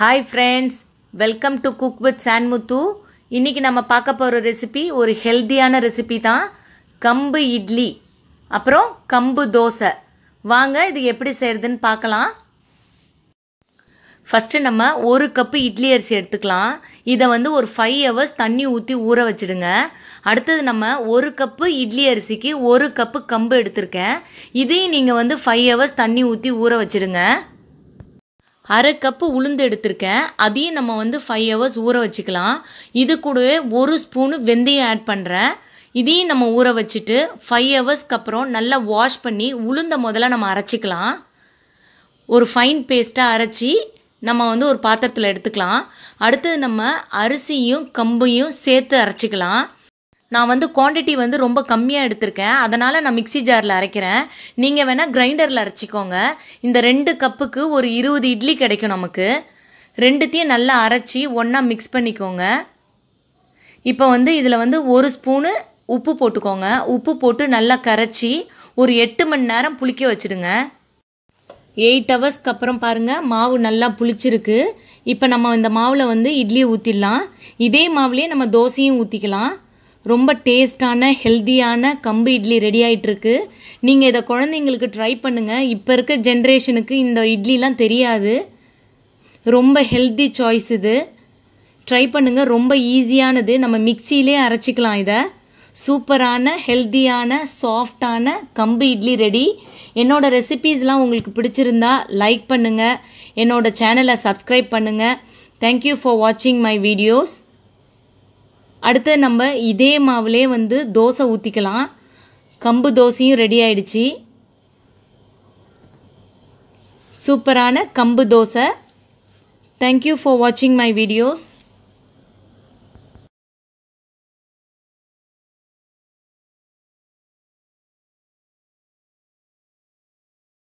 hi friends welcome to cook with Sanmuthu இன்றைக்கி நம்ம பார்க்க போகிற ரெசிபி ஒரு ஹெல்த்தியான ரெசிபி தான் கம்பு இட்லி அப்புறம் கம்பு தோசை வாங்க இது எப்படி செய்கிறதுன்னு பார்க்கலாம் ஃபஸ்ட்டு நம்ம ஒரு கப்பு இட்லி அரிசி எடுத்துக்கலாம் இதை வந்து ஒரு ஃபைவ் ஹவர்ஸ் தண்ணி ஊற்றி ஊற வச்சுடுங்க அடுத்தது நம்ம ஒரு கப்பு இட்லி அரிசிக்கு ஒரு கப்பு கம்பு எடுத்திருக்கேன் இதையும் நீங்கள் வந்து ஃபைவ் ஹவர்ஸ் தண்ணி ஊற்றி ஊற வச்சுடுங்க அரை கப்பு உளுந்து எடுத்திருக்கேன் அதையும் நம்ம வந்து ஃபைவ் ஹவர்ஸ் ஊற வச்சுக்கலாம் இது கூடவே ஒரு ஸ்பூனு வெந்தயம் ஆட் பண்ணுறேன் இதையும் நம்ம ஊற வச்சுட்டு ஃபைவ் ஹவர்ஸ்க்கு அப்புறம் நல்லா வாஷ் பண்ணி உளுந்த முதல்ல நம்ம அரைச்சிக்கலாம் ஒரு ஃபைன் பேஸ்ட்டாக அரைச்சி நம்ம வந்து ஒரு பாத்திரத்தில் எடுத்துக்கலாம் அடுத்தது நம்ம அரிசியும் கம்பையும் சேர்த்து அரைச்சிக்கலாம் நான் வந்து குவான்டிட்டி வந்து ரொம்ப கம்மியாக எடுத்திருக்கேன் அதனால் நான் மிக்சி ஜாரில் அரைக்கிறேன் நீங்கள் வேணால் கிரைண்டரில் அரைச்சிக்கோங்க இந்த ரெண்டு கப்புக்கு ஒரு இருபது இட்லி கிடைக்கும் நமக்கு ரெண்டுத்தையும் நல்லா அரைச்சி ஒன்றா மிக்ஸ் பண்ணிக்கோங்க இப்போ வந்து இதில் வந்து ஒரு ஸ்பூனு உப்பு போட்டுக்கோங்க உப்பு போட்டு நல்லா கரைச்சி ஒரு எட்டு மணி நேரம் புளிக்க வச்சுடுங்க எயிட் ஹவர்ஸ்க்கு அப்புறம் பாருங்கள் மாவு நல்லா புளிச்சிருக்கு இப்போ நம்ம இந்த மாவில் வந்து இட்லியை ஊற்றிடலாம் இதே மாவுலேயே நம்ம தோசையும் ஊற்றிக்கலாம் ரொம்ப டேஸ்டான ஹெல்த்தியான கம்பு இட்லி ரெடி ஆகிட்டுருக்கு நீங்கள் இதை குழந்தைங்களுக்கு ட்ரை பண்ணுங்கள் இப்போ இருக்க ஜென்ரேஷனுக்கு இந்த இட்லிலாம் தெரியாது ரொம்ப ஹெல்த்தி சாய்ஸ் இது ட்ரை பண்ணுங்கள் ரொம்ப ஈஸியானது நம்ம மிக்சியிலே அரைச்சிக்கலாம் இதை சூப்பரான ஹெல்த்தியான சாஃப்டான கம்பு இட்லி ரெடி என்னோடய ரெசிபீஸ்லாம் உங்களுக்கு பிடிச்சிருந்தா லைக் பண்ணுங்கள் என்னோடய சேனலை சப்ஸ்கிரைப் பண்ணுங்கள் தேங்க்யூ ஃபார் வாட்சிங் மை வீடியோஸ் அடுத்து நம்ம இதே மாவுலே வந்து தோசை ஊற்றிக்கலாம் கம்பு தோசையும் ரெடி ஆயிடுச்சு சூப்பரான கம்பு தோசை தேங்க்யூ ஃபார் வாட்சிங் மை வீடியோஸ்